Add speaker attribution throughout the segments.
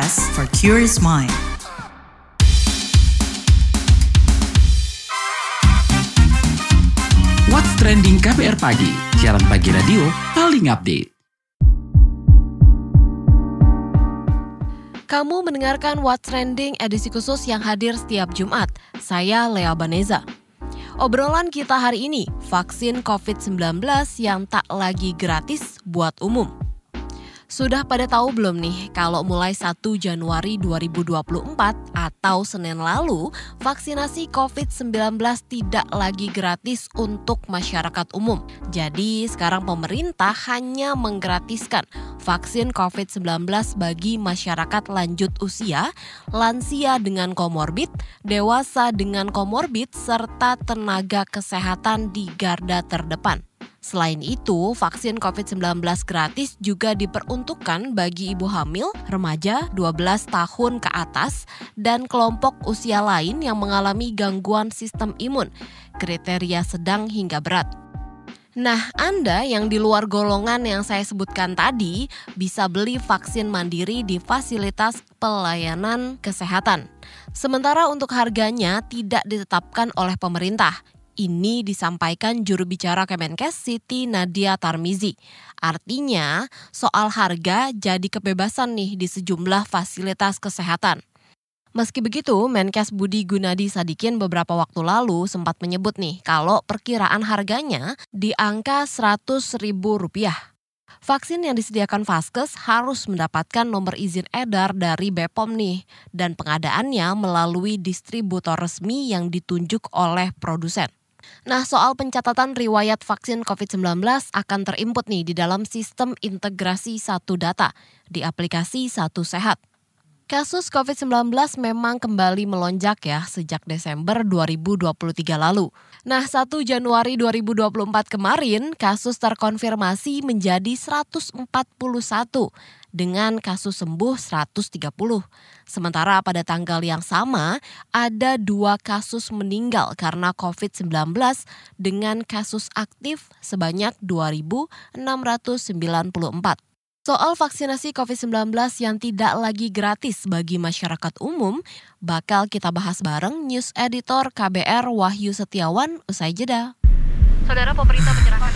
Speaker 1: podcast for curious mind.
Speaker 2: What's trending KPR pagi? Siaran pagi radio paling update.
Speaker 3: Kamu mendengarkan What's Trending edisi khusus yang hadir setiap Jumat. Saya Lea Baneza. Obrolan kita hari ini, vaksin COVID-19 yang tak lagi gratis buat umum. Sudah pada tahu belum nih kalau mulai 1 Januari 2024 atau Senin lalu vaksinasi COVID-19 tidak lagi gratis untuk masyarakat umum. Jadi sekarang pemerintah hanya menggratiskan vaksin COVID-19 bagi masyarakat lanjut usia, lansia dengan komorbid, dewasa dengan komorbid serta tenaga kesehatan di garda terdepan. Selain itu, vaksin COVID-19 gratis juga diperuntukkan bagi ibu hamil, remaja 12 tahun ke atas, dan kelompok usia lain yang mengalami gangguan sistem imun, kriteria sedang hingga berat. Nah, Anda yang di luar golongan yang saya sebutkan tadi bisa beli vaksin mandiri di fasilitas pelayanan kesehatan. Sementara untuk harganya tidak ditetapkan oleh pemerintah. Ini disampaikan juru bicara Kemenkes Siti Nadia Tarmizi. Artinya, soal harga jadi kebebasan nih di sejumlah fasilitas kesehatan. Meski begitu, Menkes Budi Gunadi Sadikin beberapa waktu lalu sempat menyebut nih kalau perkiraan harganya di angka Rp100.000. Vaksin yang disediakan Vaskes harus mendapatkan nomor izin edar dari Bepom nih dan pengadaannya melalui distributor resmi yang ditunjuk oleh produsen. Nah, soal pencatatan riwayat vaksin COVID-19 akan terinput nih di dalam sistem integrasi satu data di aplikasi Satu Sehat. Kasus COVID-19 memang kembali melonjak ya sejak Desember 2023 lalu. Nah, 1 Januari 2024 kemarin, kasus terkonfirmasi menjadi 141 dengan kasus sembuh 130. Sementara pada tanggal yang sama ada dua kasus meninggal karena COVID-19 dengan kasus aktif sebanyak 2.694. Soal vaksinasi COVID-19 yang tidak lagi gratis bagi masyarakat umum, bakal kita bahas bareng news editor KBR Wahyu Setiawan usai jeda. Saudara pemerintah menyerahkan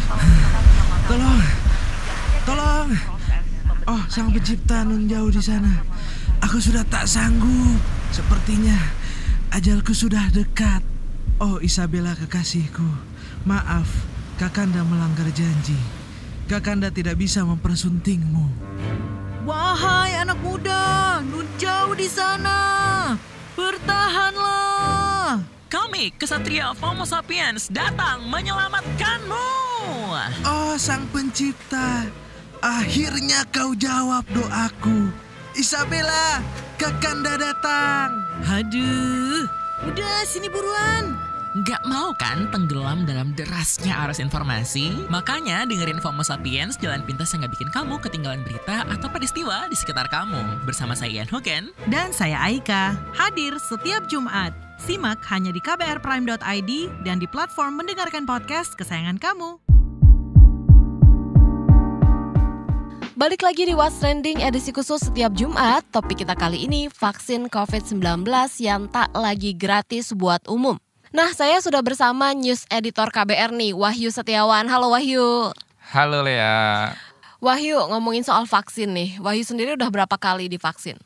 Speaker 2: Tolong, tolong, Oh, sang pencipta nun jauh di sana. Aku sudah tak sanggup. Sepertinya ajalku sudah dekat. Oh, Isabella kekasihku. Maaf, Kakanda melanggar janji. Kakanda tidak bisa mempersuntingmu.
Speaker 1: Wahai anak muda, nun jauh di sana. Bertahanlah. Kami, kesatria Homo sapiens, datang menyelamatkanmu.
Speaker 2: Oh, sang pencipta, Akhirnya kau jawab doaku. Isabella, Kakanda datang. Haduh, udah sini
Speaker 4: buruan. Nggak mau kan tenggelam dalam derasnya arus informasi? Makanya dengerin FOMO Sapiens Jalan Pintas yang nggak bikin kamu ketinggalan berita atau peristiwa di sekitar kamu. Bersama saya Ian Hoken.
Speaker 1: Dan saya Aika. Hadir setiap Jumat. Simak hanya di kbrprime.id dan di platform mendengarkan podcast kesayangan kamu.
Speaker 3: Balik lagi di What's Trending edisi khusus setiap Jumat. Topik kita kali ini vaksin COVID-19 yang tak lagi gratis buat umum. Nah, saya sudah bersama news editor KBR nih, Wahyu Setiawan. Halo Wahyu.
Speaker 4: Halo Lea.
Speaker 3: Wahyu, ngomongin soal vaksin nih. Wahyu sendiri udah berapa kali divaksin?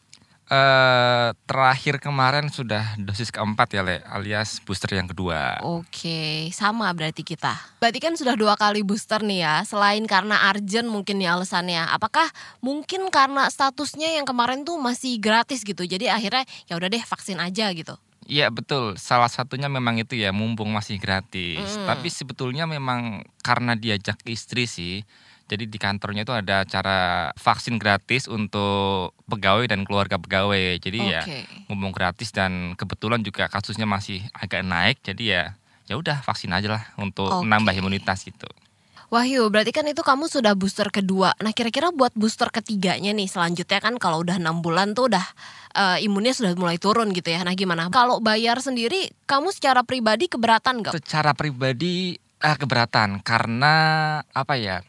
Speaker 4: Eh, terakhir kemarin sudah dosis keempat ya Le, alias booster yang kedua.
Speaker 3: Oke, sama berarti kita. Berarti kan sudah dua kali booster nih ya, selain karena Arjen mungkin ya alasannya. Apakah mungkin karena statusnya yang kemarin tuh masih gratis gitu, jadi akhirnya ya udah deh vaksin aja gitu.
Speaker 4: Iya betul, salah satunya memang itu ya, mumpung masih gratis. Mm. Tapi sebetulnya memang karena diajak istri sih, jadi di kantornya itu ada cara vaksin gratis untuk pegawai dan keluarga pegawai. Jadi okay. ya ngomong gratis dan kebetulan juga kasusnya masih agak naik. Jadi ya ya udah vaksin aja lah untuk okay. nambah imunitas gitu.
Speaker 3: Wahyu, berarti kan itu kamu sudah booster kedua. Nah, kira-kira buat booster ketiganya nih selanjutnya kan kalau udah enam bulan tuh udah e, imunnya sudah mulai turun gitu ya. Nah, gimana? Kalau bayar sendiri, kamu secara pribadi keberatan nggak?
Speaker 4: Secara pribadi eh, keberatan karena apa ya?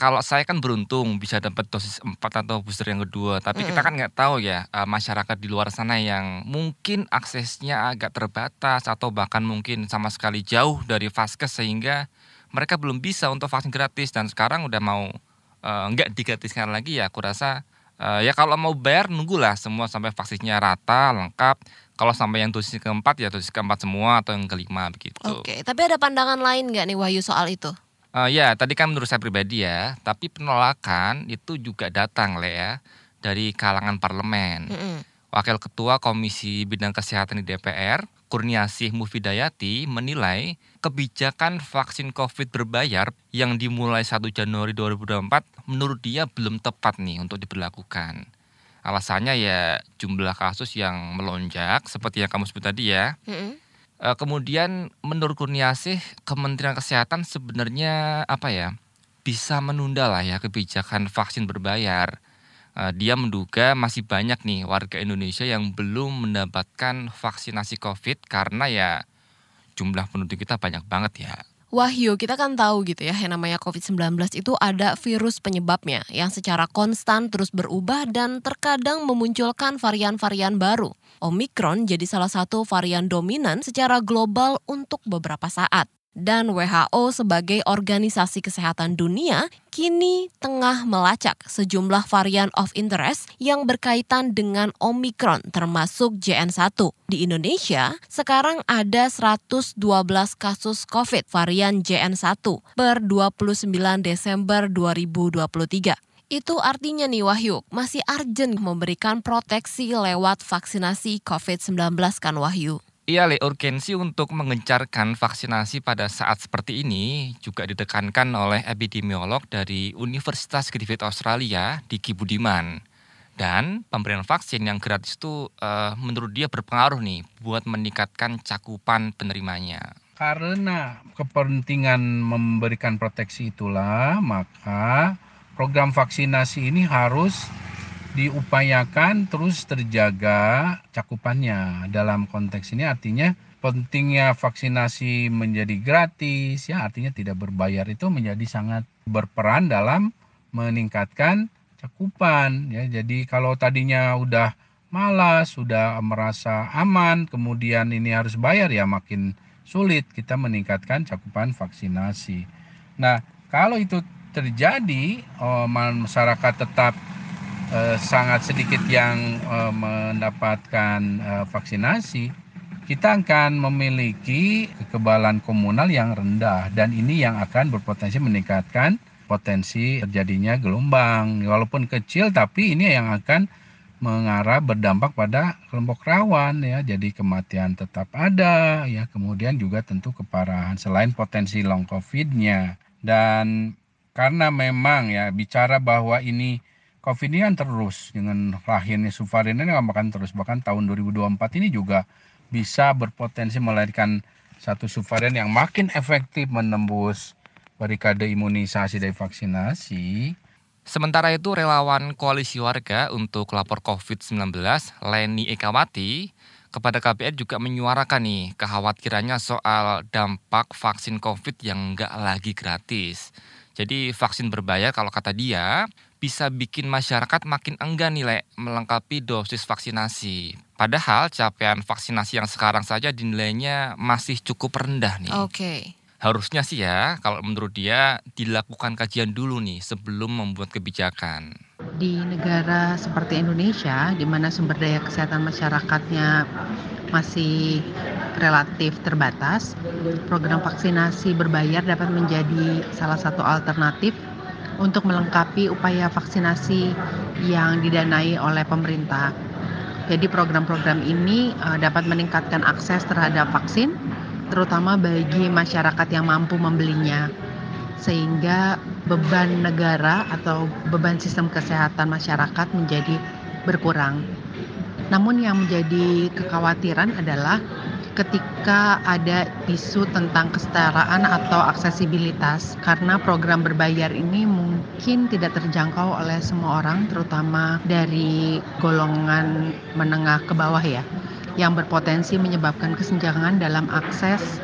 Speaker 4: kalau saya kan beruntung bisa dapat dosis 4 atau booster yang kedua, tapi mm -hmm. kita kan nggak tahu ya uh, masyarakat di luar sana yang mungkin aksesnya agak terbatas atau bahkan mungkin sama sekali jauh dari vaskes sehingga mereka belum bisa untuk vaksin gratis dan sekarang udah mau uh, nggak digratiskan lagi ya, aku rasa uh, ya kalau mau bayar nunggulah semua sampai vaksinnya rata lengkap kalau sampai yang dosis keempat ya dosis keempat semua atau yang kelima begitu. Oke, okay.
Speaker 3: tapi ada pandangan lain nggak nih Wahyu soal itu?
Speaker 4: Uh, ya, tadi kan menurut saya pribadi ya, tapi penolakan itu juga datang, Le ya, dari kalangan parlemen. Mm -hmm. Wakil Ketua Komisi Bidang Kesehatan di DPR, Kurniasih Mufidayati, menilai kebijakan vaksin COVID berbayar yang dimulai 1 Januari 2024 menurut dia belum tepat nih untuk diberlakukan. Alasannya ya jumlah kasus yang melonjak seperti yang kamu sebut tadi ya. Mm -hmm Eh, kemudian menurut Kurniasih Kementerian Kesehatan sebenarnya apa ya bisa menunda lah ya kebijakan vaksin berbayar. Eh, dia menduga masih banyak nih warga Indonesia yang belum mendapatkan vaksinasi COVID karena ya jumlah penduduk kita banyak banget ya.
Speaker 3: Wahyu, kita kan tahu gitu ya, yang namanya COVID-19 itu ada virus penyebabnya yang secara konstan terus berubah dan terkadang memunculkan varian-varian baru. Omikron jadi salah satu varian dominan secara global untuk beberapa saat. Dan WHO sebagai organisasi kesehatan dunia kini tengah melacak sejumlah varian of interest yang berkaitan dengan Omicron, termasuk JN1. Di Indonesia, sekarang ada 112 kasus COVID varian JN1 per 29 Desember 2023. Itu artinya nih Wahyu, masih urgent memberikan proteksi lewat vaksinasi COVID-19 kan Wahyu?
Speaker 4: Iya, Le, urgensi untuk mengencarkan vaksinasi pada saat seperti ini juga ditekankan oleh epidemiolog dari Universitas Griffith Australia, Diki Budiman. Dan pemberian vaksin yang gratis itu uh, menurut dia berpengaruh nih buat meningkatkan cakupan penerimanya.
Speaker 2: Karena kepentingan memberikan proteksi itulah, maka program vaksinasi ini harus diupayakan terus terjaga cakupannya dalam konteks ini artinya pentingnya vaksinasi menjadi gratis ya artinya tidak berbayar itu menjadi sangat berperan dalam meningkatkan cakupan ya jadi kalau tadinya udah malas sudah merasa aman kemudian ini harus bayar ya makin sulit kita meningkatkan cakupan vaksinasi nah kalau itu terjadi oh, masyarakat tetap eh, sangat sedikit yang eh, mendapatkan eh, vaksinasi, kita akan memiliki kekebalan komunal yang rendah dan ini yang akan berpotensi meningkatkan potensi terjadinya gelombang walaupun kecil tapi ini yang akan mengarah berdampak pada kelompok rawan ya jadi kematian tetap ada ya kemudian juga tentu keparahan selain potensi long covidnya dan karena memang ya bicara bahwa ini COVID ini kan terus dengan lahirnya subvarian ini akan terus bahkan tahun 2024 ini juga bisa berpotensi melahirkan satu subvarian yang makin efektif menembus barikade imunisasi dari vaksinasi.
Speaker 4: Sementara itu relawan koalisi warga untuk lapor COVID-19 Leni Ekawati kepada KPR juga menyuarakan nih kekhawatirannya soal dampak vaksin COVID yang nggak lagi gratis. Jadi vaksin berbayar kalau kata dia bisa bikin masyarakat makin enggan nilai melengkapi dosis vaksinasi. Padahal capaian vaksinasi yang sekarang saja dinilainya masih cukup rendah nih. Oke. Okay harusnya sih ya kalau menurut dia dilakukan kajian dulu nih sebelum membuat kebijakan.
Speaker 1: Di negara seperti Indonesia di mana sumber daya kesehatan masyarakatnya masih relatif terbatas, program vaksinasi berbayar dapat menjadi salah satu alternatif untuk melengkapi upaya vaksinasi yang didanai oleh pemerintah. Jadi program-program ini eh, dapat meningkatkan akses terhadap vaksin terutama bagi masyarakat yang mampu membelinya sehingga beban negara atau beban sistem kesehatan masyarakat menjadi berkurang. Namun yang menjadi kekhawatiran adalah ketika ada isu tentang kesetaraan atau aksesibilitas karena program berbayar ini mungkin tidak terjangkau oleh semua orang terutama dari golongan menengah ke bawah ya yang berpotensi menyebabkan kesenjangan dalam akses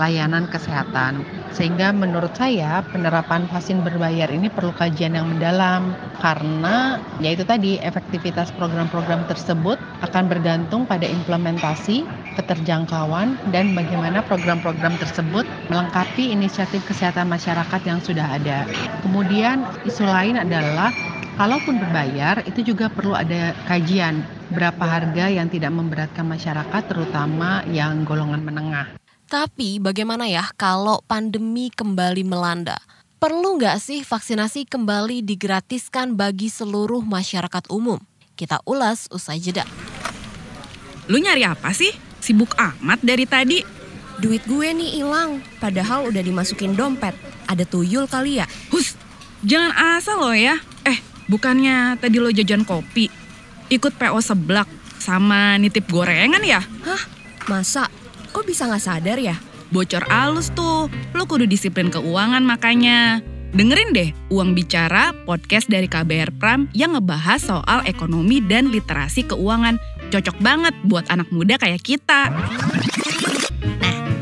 Speaker 1: layanan kesehatan. Sehingga menurut saya penerapan vaksin berbayar ini perlu kajian yang mendalam karena yaitu tadi efektivitas program-program tersebut akan bergantung pada implementasi, keterjangkauan dan bagaimana program-program tersebut melengkapi inisiatif kesehatan masyarakat yang sudah ada. Kemudian isu lain adalah kalaupun berbayar itu juga perlu ada kajian berapa harga yang tidak memberatkan masyarakat terutama yang golongan menengah. Tapi bagaimana ya kalau pandemi kembali melanda? Perlu nggak
Speaker 3: sih vaksinasi kembali digratiskan bagi seluruh masyarakat umum? Kita ulas usai jeda.
Speaker 1: Lu nyari apa sih? Sibuk amat dari tadi.
Speaker 3: Duit gue nih hilang, padahal udah dimasukin dompet. Ada tuyul kali ya? Hus, jangan asal lo ya. Eh, bukannya tadi lo jajan kopi, ikut PO seblak sama nitip gorengan ya? Hah? Masa? Kok bisa nggak sadar ya? Bocor alus tuh, lo kudu disiplin keuangan makanya. Dengerin deh Uang Bicara, podcast dari KBR Pram yang ngebahas soal ekonomi dan literasi keuangan. Cocok banget buat anak muda kayak kita. Nah,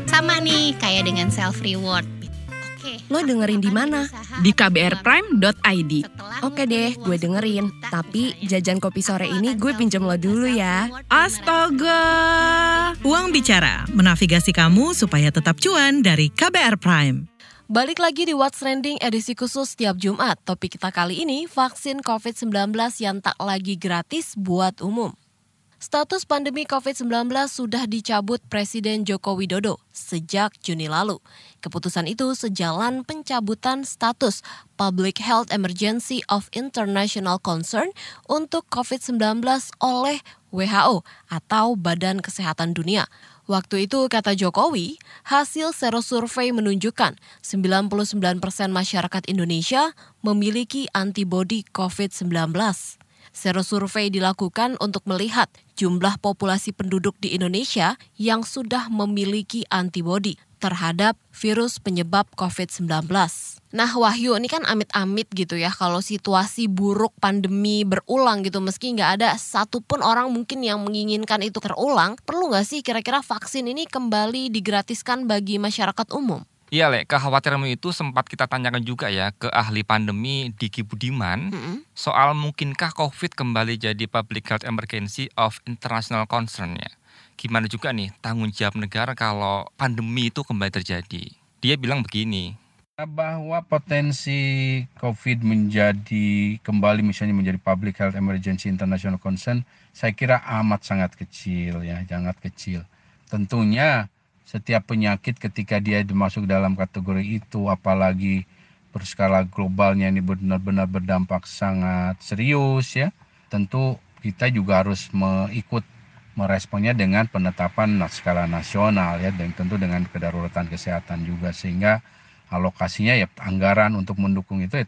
Speaker 3: sama nih kayak dengan self reward Lo dengerin di mana? Di kbrprime.id. Oke deh, gue dengerin. Tapi jajan kopi sore ini gue pinjam lo dulu ya. Astaga.
Speaker 1: Uang Bicara, menavigasi kamu supaya tetap cuan dari KBR Prime.
Speaker 3: Balik lagi di What's Trending edisi khusus setiap Jumat. Topik kita kali ini, vaksin COVID-19 yang tak lagi gratis buat umum. Status pandemi COVID-19 sudah dicabut Presiden Joko Widodo sejak Juni lalu. Keputusan itu sejalan pencabutan status Public Health Emergency of International Concern untuk COVID-19 oleh WHO atau Badan Kesehatan Dunia. Waktu itu, kata Jokowi, hasil serosurvei menunjukkan 99 persen masyarakat Indonesia memiliki antibodi COVID-19. Sero survei dilakukan untuk melihat jumlah populasi penduduk di Indonesia yang sudah memiliki antibodi terhadap virus penyebab COVID-19. Nah Wahyu ini kan amit-amit gitu ya kalau situasi buruk pandemi berulang gitu meski nggak ada satupun orang mungkin yang menginginkan itu terulang perlu nggak sih kira-kira vaksin ini kembali digratiskan bagi masyarakat umum?
Speaker 4: Iya, lek, Kekhawatiranmu itu sempat kita tanyakan juga ya ke ahli pandemi Diki Budiman mm -hmm. soal mungkinkah COVID kembali jadi public health emergency of international concern ya. Gimana juga nih tanggung jawab negara kalau pandemi itu kembali terjadi? Dia bilang begini,
Speaker 2: bahwa potensi COVID menjadi kembali misalnya menjadi public health emergency international concern, saya kira amat sangat kecil ya, sangat kecil. Tentunya setiap penyakit ketika dia dimasuk dalam kategori itu apalagi berskala globalnya ini benar-benar berdampak sangat serius ya tentu kita juga harus mengikut meresponnya dengan penetapan skala nasional ya dan tentu dengan kedaruratan kesehatan juga sehingga alokasinya ya anggaran untuk mendukung itu ya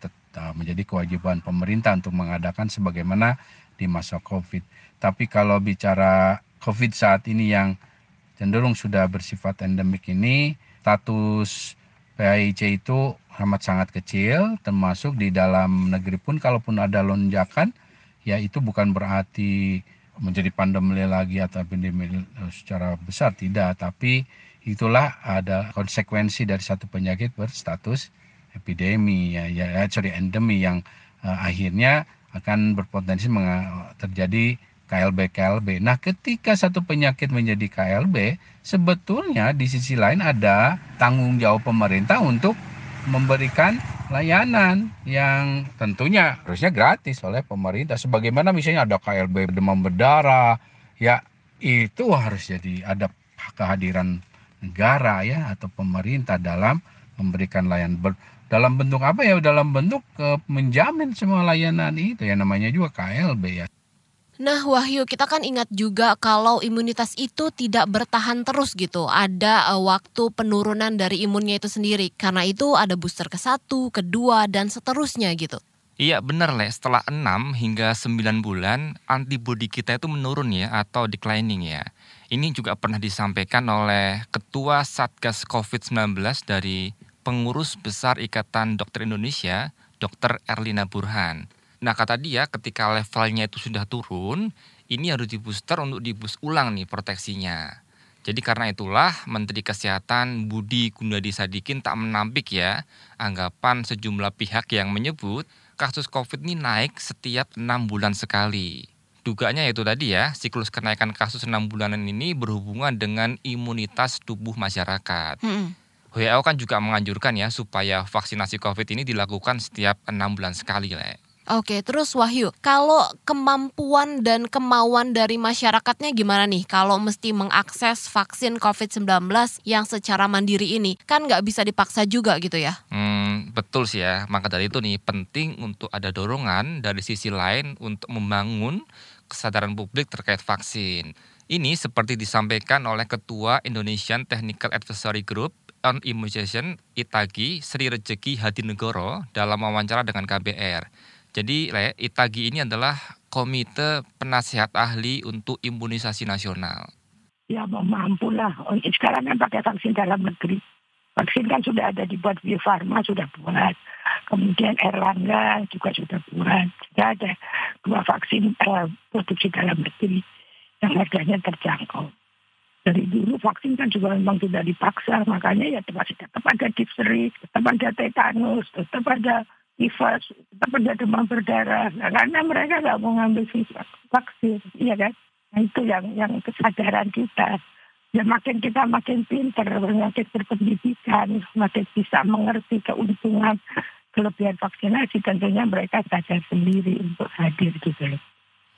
Speaker 2: menjadi kewajiban pemerintah untuk mengadakan sebagaimana di masa Covid. Tapi kalau bicara Covid saat ini yang cenderung sudah bersifat endemik ini status PAIC itu amat sangat kecil termasuk di dalam negeri pun kalaupun ada lonjakan ya itu bukan berarti menjadi pandemi lagi atau pandemi secara besar tidak tapi itulah ada konsekuensi dari satu penyakit berstatus epidemi ya, ya sorry endemi yang eh, akhirnya akan berpotensi terjadi KLB-KLB. Nah, ketika satu penyakit menjadi KLB, sebetulnya di sisi lain ada tanggung jawab pemerintah untuk memberikan layanan yang tentunya harusnya gratis oleh pemerintah. Sebagaimana misalnya ada KLB demam berdarah, ya itu harus jadi ada kehadiran negara ya atau pemerintah dalam memberikan layanan ber, dalam bentuk apa ya dalam bentuk ke, eh, menjamin semua layanan itu ya namanya juga KLB ya. Nah
Speaker 3: Wahyu, kita kan ingat juga kalau imunitas itu tidak bertahan terus gitu. Ada uh, waktu penurunan dari imunnya itu sendiri. Karena itu ada booster ke satu, kedua, dan seterusnya gitu.
Speaker 4: Iya benar Le, setelah 6 hingga 9 bulan antibodi kita itu menurun ya atau declining ya. Ini juga pernah disampaikan oleh Ketua Satgas COVID-19 dari Pengurus Besar Ikatan Dokter Indonesia, Dr. Erlina Burhan. Nah kata dia ketika levelnya itu sudah turun, ini harus di booster untuk di boost ulang nih proteksinya. Jadi karena itulah Menteri Kesehatan Budi Gunadi Sadikin tak menampik ya anggapan sejumlah pihak yang menyebut kasus COVID ini naik setiap enam bulan sekali. Dugaannya itu tadi ya, siklus kenaikan kasus enam bulanan ini berhubungan dengan imunitas tubuh masyarakat. Hmm. WHO kan juga menganjurkan ya supaya vaksinasi COVID ini dilakukan setiap enam bulan sekali, Le.
Speaker 3: Oke, terus Wahyu, kalau kemampuan dan kemauan dari masyarakatnya gimana nih? Kalau mesti mengakses vaksin COVID-19 yang secara mandiri ini, kan nggak bisa dipaksa juga gitu ya?
Speaker 4: Hmm, betul sih ya, maka dari itu nih penting untuk ada dorongan dari sisi lain untuk membangun kesadaran publik terkait vaksin. Ini seperti disampaikan oleh Ketua Indonesian Technical Advisory Group on Immunization Itagi Sri Rejeki Hadinegoro dalam wawancara dengan KBR. Jadi Le, ITAGI ini adalah Komite penasehat Ahli untuk Imunisasi Nasional.
Speaker 5: Ya mau mampu lah, oh, sekarang kan pakai vaksin dalam negeri. Vaksin kan sudah ada dibuat Bio Farma sudah buat. Kemudian Erlangga juga sudah buat. Sudah ada dua vaksin eh, produksi dalam negeri yang harganya terjangkau. Dari dulu vaksin kan juga memang tidak dipaksa, makanya ya masih tetap ada difteri, tetap ada tetanus, tetap ada tifus, berdarah demam berdarah. Nah, karena mereka nggak mau ngambil vaksin, iya kan? Nah, itu yang yang kesadaran kita. Ya makin kita makin pinter, makin berpendidikan, makin bisa mengerti keuntungan kelebihan vaksinasi tentunya mereka sadar sendiri untuk hadir gitu loh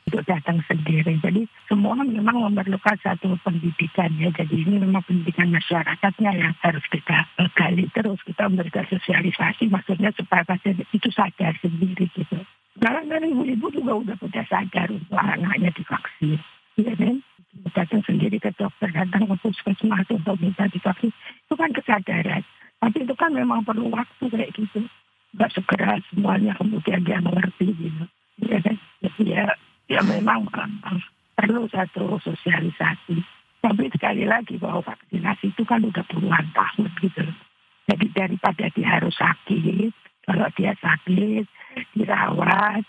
Speaker 5: untuk datang sendiri. Jadi semua memang memerlukan satu pendidikan ya. Jadi ini memang pendidikan masyarakatnya yang harus kita gali terus. Kita memberikan sosialisasi maksudnya supaya pasien itu sadar sendiri gitu. Sekarang kan ibu-ibu juga udah punya sadar untuk anaknya divaksin. Iya kan? Datang sendiri ke dokter, datang ke puskesmas untuk minta divaksin. Itu kan kesadaran. Tapi itu kan memang perlu waktu kayak gitu. Gak segera semuanya kemudian dia mengerti gitu. ya kan? Jadi ya ya memang perlu satu sosialisasi. Tapi sekali lagi bahwa vaksinasi itu kan udah puluhan tahun gitu. Jadi daripada dia harus sakit, kalau dia sakit, dirawat,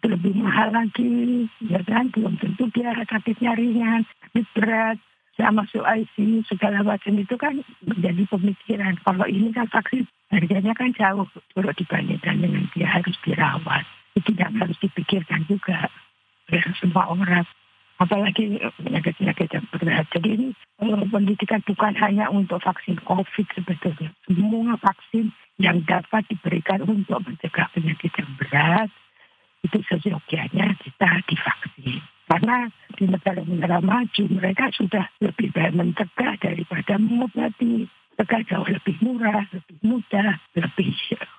Speaker 5: itu lebih mahal lagi, ya kan? Belum tentu dia sakitnya ringan, sakit berat, ya masuk ICU segala macam itu kan menjadi pemikiran. Kalau ini kan vaksin harganya kan jauh kalau dibandingkan dengan dia harus dirawat. Itu tidak harus dipikirkan juga dengan semua orang apalagi eh, penyakit-penyakit yang berat. Jadi ini pendidikan eh, bukan hanya untuk vaksin COVID sebetulnya. Semua vaksin yang dapat diberikan untuk mencegah penyakit yang berat, itu sesuatu kita divaksin. Karena di negara-negara maju mereka sudah lebih baik mencegah daripada mengobati. Tegal jauh lebih murah, lebih mudah, lebih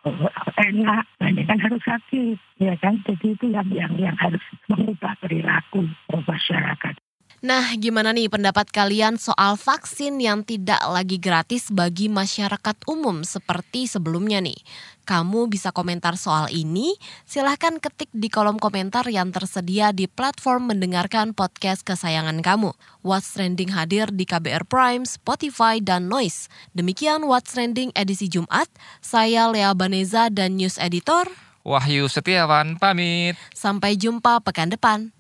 Speaker 5: uh, enak. Ini kan harus sakit, ya kan? Jadi itu yang yang, yang harus mengubah perilaku masyarakat.
Speaker 3: Nah, gimana nih pendapat kalian soal vaksin yang tidak lagi gratis bagi masyarakat umum seperti sebelumnya nih? Kamu bisa komentar soal ini? Silahkan ketik di kolom komentar yang tersedia di platform mendengarkan podcast kesayangan kamu. What's Trending hadir di KBR Prime, Spotify, dan Noise. Demikian What's Trending edisi Jumat. Saya Lea Baneza dan News Editor.
Speaker 4: Wahyu Setiawan pamit. Sampai jumpa pekan depan.